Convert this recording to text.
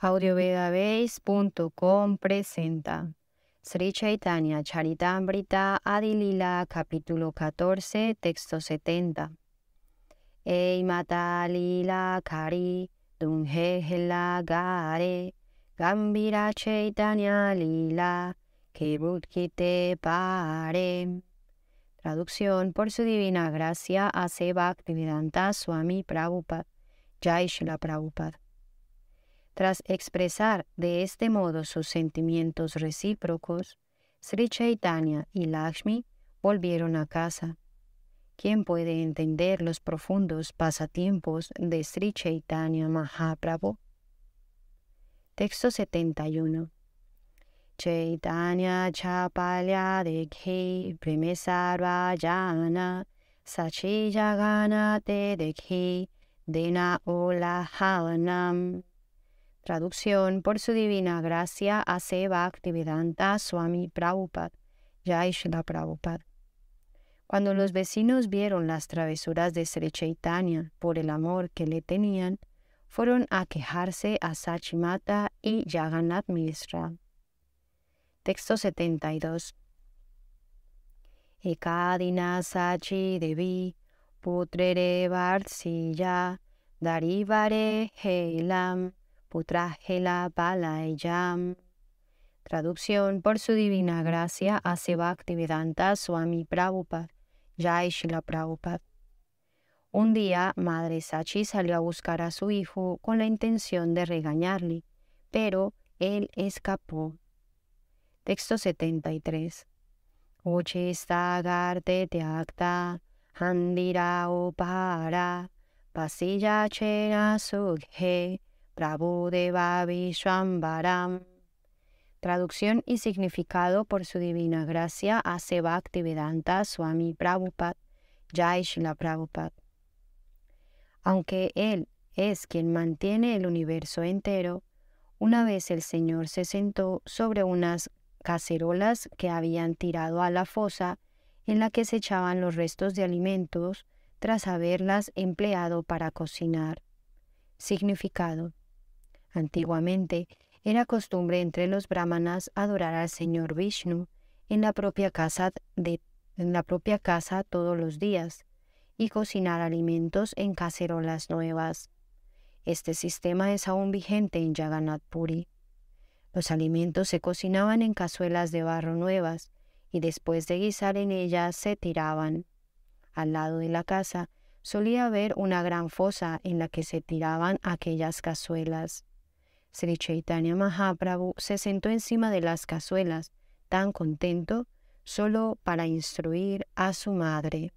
audiovedabase.com presenta Sri Chaitanya Charitamrita Adilila capítulo 14 texto 70 Ei mata lila kari dunhehela gare gambira chaitanya lila kite pare Traducción por su divina gracia a Bhaktivedanta Swami Prabhupada Jai Shila Prabhupada tras expresar de este modo sus sentimientos recíprocos, Sri Chaitanya y Lakshmi volvieron a casa. ¿Quién puede entender los profundos pasatiempos de Sri Chaitanya Mahaprabhu? Texto 71 Chaitanya Chapalya Dekhi Primesarva Jana Sachi de Dena Ola Traducción por su divina gracia a Seva Swami Prabhupada, Yaishla Prabhupada. Cuando los vecinos vieron las travesuras de Sri por el amor que le tenían, fueron a quejarse a Sachimata y Jagannath Misra. Texto 72. Ekadina Sachi Devi Putrere ya Darivare Heilam Putrajela Palayam. Traducción por su divina gracia hace Bhaktivedanta Swami Prabhupada, Jai Shila Prabhupada. Un día, Madre Sachi salió a buscar a su hijo con la intención de regañarle, pero él escapó. Texto 73. Uchistagarte te acta, handira para pasilla chena sughe, Devabi Traducción y significado por su divina gracia a Vedanta, Swami Prabhupada, Shila Prabhupada. Aunque él es quien mantiene el universo entero, una vez el Señor se sentó sobre unas cacerolas que habían tirado a la fosa en la que se echaban los restos de alimentos tras haberlas empleado para cocinar. Significado. Antiguamente era costumbre entre los brahmanas adorar al señor Vishnu en la propia casa, en la propia casa todos los días y cocinar alimentos en cacerolas nuevas. Este sistema es aún vigente en Jagannath Puri. Los alimentos se cocinaban en cazuelas de barro nuevas y después de guisar en ellas se tiraban. Al lado de la casa solía haber una gran fosa en la que se tiraban aquellas cazuelas. Sri Chaitanya Mahaprabhu se sentó encima de las cazuelas, tan contento, solo para instruir a su madre.